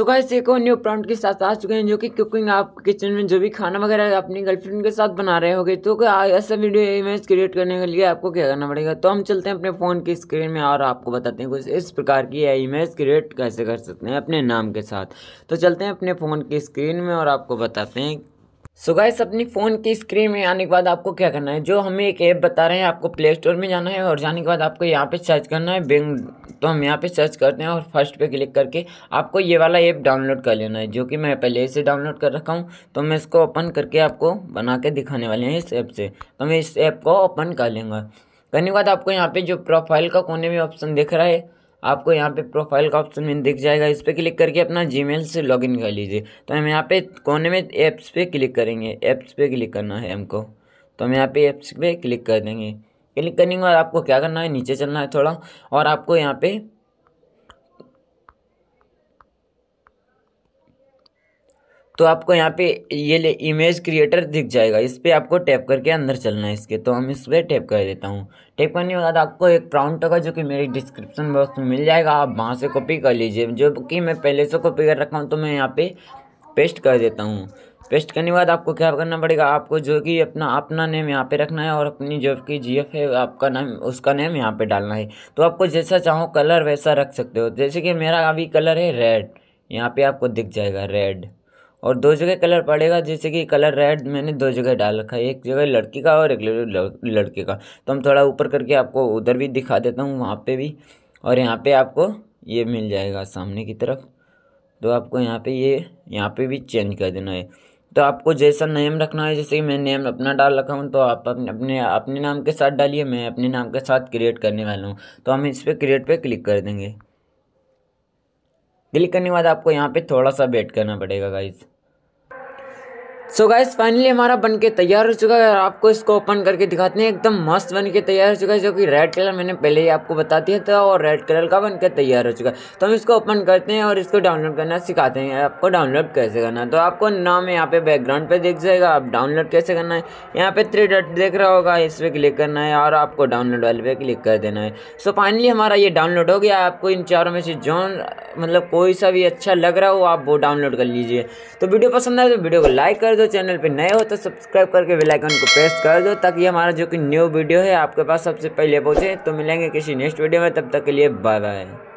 so guys एक और new प्रॉन्ट के साथ आ चुके हैं जो कि कुकिंग आप किचन में जो भी खाना वगैरह अपनी गर्लफ्रेंड के साथ बना रहे होगे तो ऐसा वीडियो इमेज क्रिएट करने के लिए आपको क्या करना पड़ेगा तो हम चलते हैं अपने फ़ोन की स्क्रीन में और आपको बताते हैं कुछ इस प्रकार की इमेज क्रिएट कैसे कर सकते हैं अपने नाम के साथ तो चलते हैं अपने फ़ोन की स्क्रीन में और आपको बताते हैं सो गाइस अपनी फ़ोन की स्क्रीन में आने के बाद आपको क्या करना है जो हमें एक ऐप बता रहे हैं आपको प्ले स्टोर में जाना है और जाने के बाद आपको यहाँ पे सर्च करना है बिंग तो हम यहाँ पे सर्च करते हैं और फर्स्ट पे क्लिक करके आपको ये वाला ऐप डाउनलोड कर लेना है जो कि मैं पहले से डाउनलोड कर रखा हूँ तो मैं इसको ओपन करके आपको बना के दिखाने वाले हैं इस ऐप से तो मैं इस ऐप को ओपन कर लेंगे करने के बाद आपको यहाँ पे जो प्रोफाइल का कोने में ऑप्शन दिख रहा है आपको यहाँ पे प्रोफाइल का ऑप्शन में दिख जाएगा इस पर क्लिक करके अपना जीमेल से लॉगिन कर लीजिए तो हम यहाँ पे कोने में ऐप्स पे क्लिक करेंगे ऐप्स पे क्लिक करना है हमको तो हम यहाँ पे ऐप्स पे क्लिक कर देंगे क्लिक करने के बाद आपको क्या करना है नीचे चलना है थोड़ा और आपको यहाँ पे तो आपको यहाँ पे ये ले इमेज क्रिएटर दिख जाएगा इस पर आपको टैप करके अंदर चलना है इसके तो हम इस पर टैप कर देता हूँ टैप करने के बाद आपको एक प्राउंट होगा जो कि मेरे डिस्क्रिप्शन बॉक्स में मिल जाएगा आप वहाँ से कॉपी कर लीजिए जो कि मैं पहले से कॉपी कर रखा हूँ तो मैं यहाँ पे पेस्ट कर देता हूँ पेस्ट करने के बाद आपको क्या करना पड़ेगा आपको जो कि अपना अपना नेम यहाँ पे रखना है और अपनी जो कि एफ है आपका नाम उसका नेम यहाँ पे डालना है तो आपको जैसा चाहो कलर वैसा रख सकते हो जैसे कि मेरा अभी कलर है रेड यहाँ पे आपको दिख जाएगा रेड और दो जगह कलर पड़ेगा जैसे कि कलर रेड मैंने दो जगह डाल रखा है एक जगह लड़की का और एक लड़के का तो हम थोड़ा ऊपर करके आपको उधर भी दिखा देता हूँ वहाँ पर भी और यहाँ पर आपको ये मिल जाएगा सामने की तरफ तो आपको यहाँ पे ये यहाँ पे भी चेंज कर देना है तो आपको जैसा नेम रखना है जैसे कि मैं नेम अपना डाल रखा हूँ तो आप अपने अपने अपने नाम के साथ डालिए मैं अपने नाम के साथ क्रिएट करने वाला हूँ तो हम इस पर क्रिएट पर क्लिक कर देंगे क्लिक करने के बाद आपको यहाँ पर थोड़ा सा वेट करना पड़ेगा गाइज़ सो गाइस फाइनली हमारा बनके तैयार हो चुका है और आपको इसको ओपन करके दिखाते हैं एकदम मस्त बन के तैयार हो चुका है जो कि रेड कलर मैंने पहले ही आपको बता दिया था और रेड कलर का बनके तैयार हो चुका है तो हम इसको ओपन करते हैं और इसको डाउनलोड करना सिखाते हैं आपको डाउनलोड कैसे करना है तो आपको नाम यहाँ पे बैकग्राउंड पर देख जाएगा आप डाउनलोड कैसे करना है यहाँ पे थ्री डॉट देख रहा होगा इस पर क्लिक करना है और आपको डाउनलोड वाले पे क्लिक कर देना है सो फाइनली हमारा ये डाउनलोड हो गया आपको इन चारों में से जो मतलब कोई सा भी अच्छा लग रहा हो आप वो डाउनलोड कर लीजिए तो वीडियो पसंद आए तो वीडियो को लाइक कर दो चैनल पे नए हो तो सब्सक्राइब करके बेल आइकन को प्रेस कर दो ताकि हमारा जो कि न्यू वीडियो है आपके पास सबसे पहले पहुंचे तो मिलेंगे किसी नेक्स्ट वीडियो में तब तक के लिए बाय बाय